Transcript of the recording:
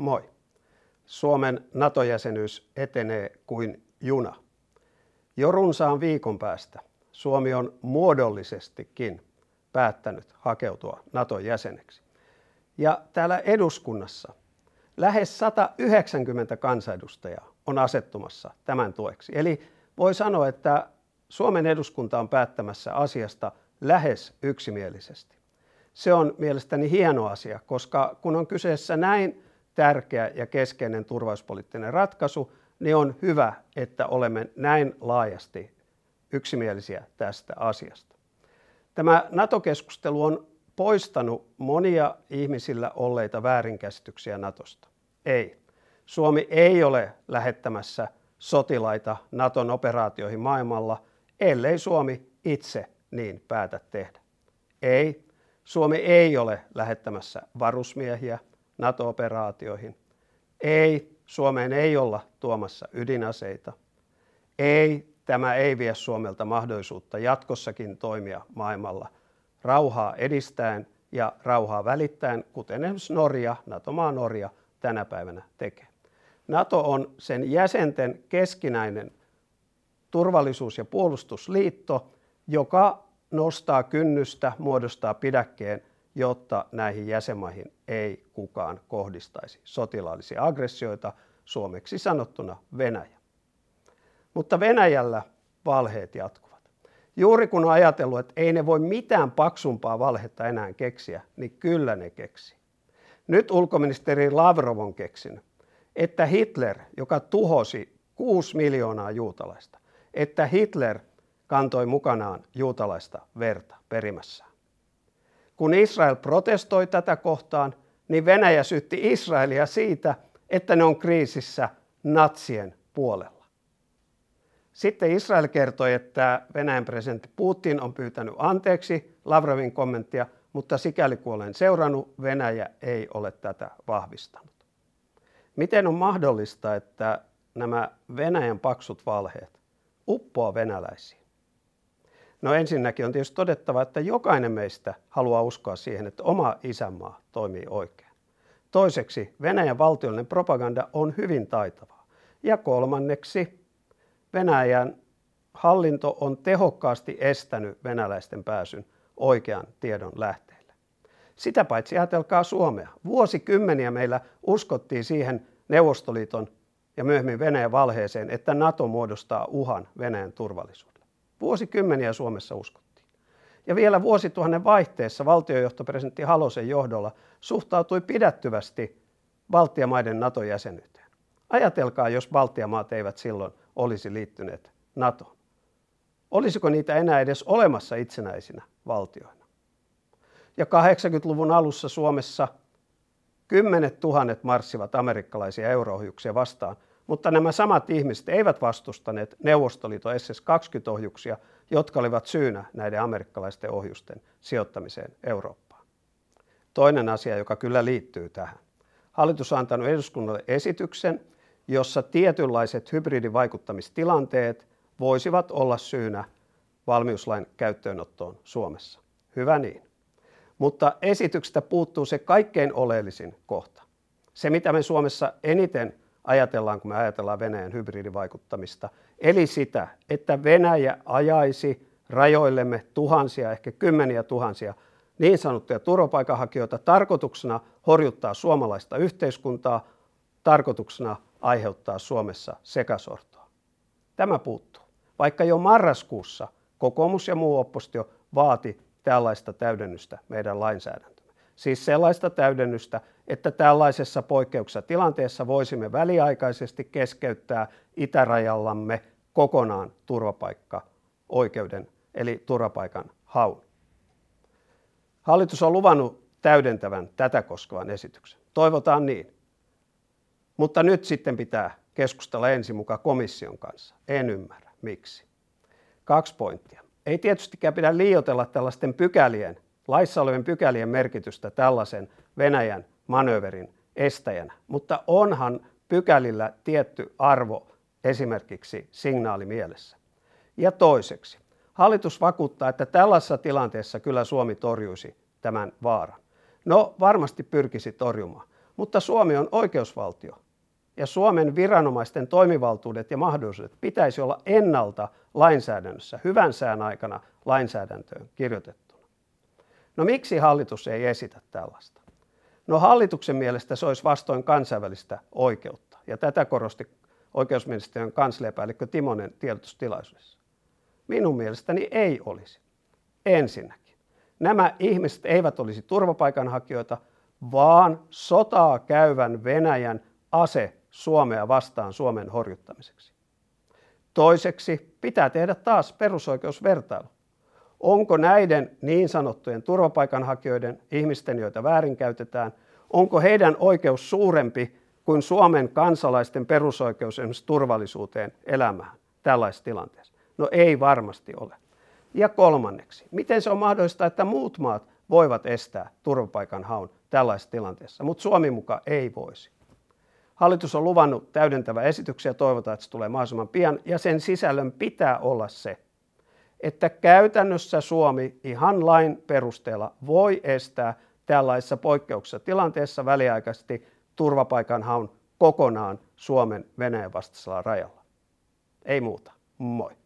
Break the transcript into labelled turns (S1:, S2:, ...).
S1: Moi. Suomen NATO-jäsenyys etenee kuin juna. Jo runsaan viikon päästä Suomi on muodollisestikin päättänyt hakeutua NATO-jäseneksi. Ja täällä eduskunnassa lähes 190 kansanedustajaa on asettumassa tämän tueksi. Eli voi sanoa, että Suomen eduskunta on päättämässä asiasta lähes yksimielisesti. Se on mielestäni hieno asia, koska kun on kyseessä näin tärkeä ja keskeinen turvallisuuspoliittinen ratkaisu, niin on hyvä, että olemme näin laajasti yksimielisiä tästä asiasta. Tämä NATO-keskustelu on poistanut monia ihmisillä olleita väärinkäsityksiä Natosta. Ei. Suomi ei ole lähettämässä sotilaita Naton operaatioihin maailmalla, ellei Suomi itse niin päätä tehdä. Ei. Suomi ei ole lähettämässä varusmiehiä NATO-operaatioihin. Ei, Suomeen ei olla tuomassa ydinaseita. Ei, tämä ei vie Suomelta mahdollisuutta jatkossakin toimia maailmalla rauhaa edistäen ja rauhaa välittäen, kuten esimerkiksi Norja, NATO-maa Norja, tänä päivänä tekee. NATO on sen jäsenten keskinäinen turvallisuus- ja puolustusliitto, joka nostaa kynnystä muodostaa pidäkkeen jotta näihin jäsenmaihin ei kukaan kohdistaisi sotilaallisia aggressioita, suomeksi sanottuna Venäjä. Mutta Venäjällä valheet jatkuvat. Juuri kun on ajatellut, että ei ne voi mitään paksumpaa valhetta enää keksiä, niin kyllä ne keksi. Nyt ulkoministeri Lavrov on keksinyt, että Hitler, joka tuhosi 6 miljoonaa juutalaista, että Hitler kantoi mukanaan juutalaista verta perimässä kun Israel protestoi tätä kohtaan, niin Venäjä syytti Israelia siitä, että ne on kriisissä natsien puolella. Sitten Israel kertoi, että Venäjän presidentti Putin on pyytänyt anteeksi Lavrovin kommenttia, mutta sikäli kun olen seurannut, Venäjä ei ole tätä vahvistanut. Miten on mahdollista, että nämä Venäjän paksut valheet uppoa venäläisiin? No ensinnäkin on tietysti todettava, että jokainen meistä haluaa uskoa siihen, että oma isänmaa toimii oikein. Toiseksi Venäjän valtiollinen propaganda on hyvin taitavaa. Ja kolmanneksi Venäjän hallinto on tehokkaasti estänyt venäläisten pääsyn oikean tiedon lähteille. Sitä paitsi ajatelkaa Suomea. Vuosikymmeniä meillä uskottiin siihen Neuvostoliiton ja myöhemmin Venäjän valheeseen, että NATO muodostaa uhan Venäjän turvallisuudelle. Vuosikymmeniä Suomessa uskottiin. Ja vielä vuosituhannen vaihteessa valtiojohtopresidentti Halosen johdolla suhtautui pidättyvästi Baltiamaiden NATO-jäsenyyteen. Ajatelkaa, jos Baltiamaat eivät silloin olisi liittyneet NATOon. Olisiko niitä enää edes olemassa itsenäisinä valtioina? Ja 80-luvun alussa Suomessa kymmenet tuhannet marssivat amerikkalaisia eurohjuksia vastaan – mutta nämä samat ihmiset eivät vastustaneet Neuvostoliiton SS-20-ohjuksia, jotka olivat syynä näiden amerikkalaisten ohjusten sijoittamiseen Eurooppaan. Toinen asia, joka kyllä liittyy tähän. Hallitus on antanut eduskunnalle esityksen, jossa tietynlaiset hybridivaikuttamistilanteet voisivat olla syynä valmiuslain käyttöönottoon Suomessa. Hyvä niin. Mutta esityksestä puuttuu se kaikkein oleellisin kohta. Se, mitä me Suomessa eniten ajatellaan, kun me ajatellaan Venäjän hybridivaikuttamista. Eli sitä, että Venäjä ajaisi rajoillemme tuhansia, ehkä kymmeniä tuhansia niin sanottuja turvapaikanhakijoita tarkoituksena horjuttaa suomalaista yhteiskuntaa, tarkoituksena aiheuttaa Suomessa sekasortoa. Tämä puuttuu. Vaikka jo marraskuussa kokoomus ja muu oppositio vaati tällaista täydennystä meidän lainsäädäntöön siis sellaista täydennystä, että tällaisessa poikkeuksessa tilanteessa voisimme väliaikaisesti keskeyttää itärajallamme kokonaan turvapaikka-oikeuden eli turvapaikan haun. Hallitus on luvannut täydentävän tätä koskevan esityksen. Toivotaan niin. Mutta nyt sitten pitää keskustella ensin mukaan komission kanssa. En ymmärrä, miksi. Kaksi pointtia. Ei tietystikään pidä liioitella tällaisten pykälien laissa olevien pykälien merkitystä tällaisen Venäjän manöverin estäjänä, mutta onhan pykälillä tietty arvo esimerkiksi signaalimielessä. Ja toiseksi, hallitus vakuuttaa, että tällaisessa tilanteessa kyllä Suomi torjuisi tämän vaaran. No varmasti pyrkisi torjumaan, mutta Suomi on oikeusvaltio ja Suomen viranomaisten toimivaltuudet ja mahdollisuudet pitäisi olla ennalta lainsäädännössä, hyvän sään aikana lainsäädäntöön kirjoitettu. No miksi hallitus ei esitä tällaista? No hallituksen mielestä se olisi vastoin kansainvälistä oikeutta. Ja tätä korosti oikeusministeriön kansliapäällikkö Timonen tiedotustilaisuudessa. Minun mielestäni ei olisi. Ensinnäkin. Nämä ihmiset eivät olisi turvapaikanhakijoita, vaan sotaa käyvän Venäjän ase Suomea vastaan Suomen horjuttamiseksi. Toiseksi pitää tehdä taas perusoikeusvertailu. Onko näiden niin sanottujen turvapaikanhakijoiden, ihmisten, joita väärinkäytetään, onko heidän oikeus suurempi kuin Suomen kansalaisten perusoikeus esimerkiksi turvallisuuteen elämään tällaisessa tilanteessa? No ei varmasti ole. Ja kolmanneksi, miten se on mahdollista, että muut maat voivat estää turvapaikan haun tällaisessa tilanteessa, mutta Suomi mukaan ei voisi. Hallitus on luvannut täydentävää esityksiä ja toivotaan, että se tulee mahdollisimman pian, ja sen sisällön pitää olla se, että käytännössä Suomi ihan lain perusteella voi estää tällaisessa poikkeuksessa tilanteessa väliaikaisesti turvapaikanhaun kokonaan Suomen Venäjän vastaisella rajalla. Ei muuta. Moi.